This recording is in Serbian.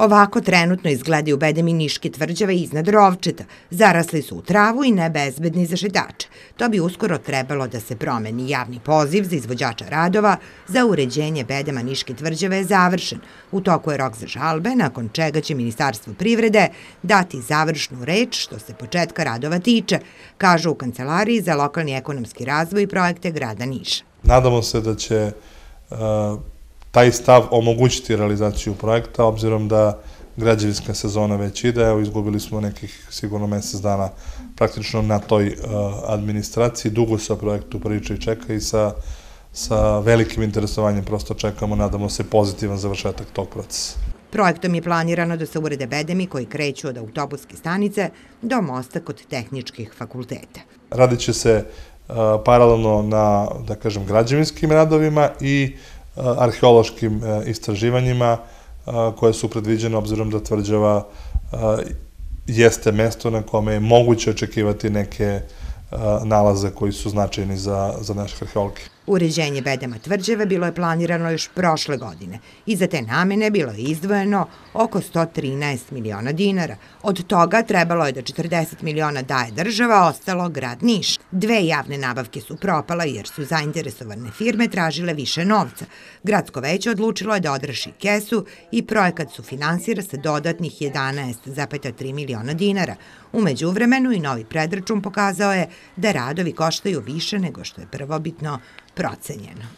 Ovako trenutno izgledaju bedemi niške tvrđave iznad rovčeta, zarasli su u travu i nebezbedni za šedače. To bi uskoro trebalo da se promeni. Javni poziv za izvođača radova za uređenje bedema niške tvrđave je završen. U toku je rok za žalbe, nakon čega će Ministarstvo privrede dati završnu reč što se početka radova tiče, kažu u Kancelariji za lokalni ekonomski razvoj i projekte grada Niša. Nadamo se da će taj stav omogućiti realizaciju projekta, obzirom da građevinska sezona već ide, evo izgubili smo nekih sigurno mesec dana praktično na toj e, administraciji, dugo sa projektu priča i čeka i sa, sa velikim interesovanjem prosto čekamo, nadamo se pozitivan završetak tog procesa. Projektom je planirano da se urede bedemi koji kreću od autobuske stanice do mosta kod tehničkih fakulteta. Radit će se e, paralelno na, da kažem, građevinskim radovima i uh, Eh, arheološkim eh, istraživanjima eh, koje su predviđene obzirom da tvrđava jeste mesto na kome je moguće očekivati neke nalaze koji su značajni za, za naše arheologije. Uređenje bedema tvrđave bilo je planirano još prošle godine i za te namene bilo je izdvojeno oko 113 miliona dinara. Od toga trebalo je da 40 miliona daje država, ostalo grad Niš. Dve javne nabavke su propala jer su zainteresovane firme tražile više novca. Gradsko veće odlučilo je da odraši kesu i projekat finansira sa dodatnih 11,3 miliona dinara. Umeđu vremenu i novi predračun pokazao je da radovi koštaju više nego što je prvobitno procenjeno.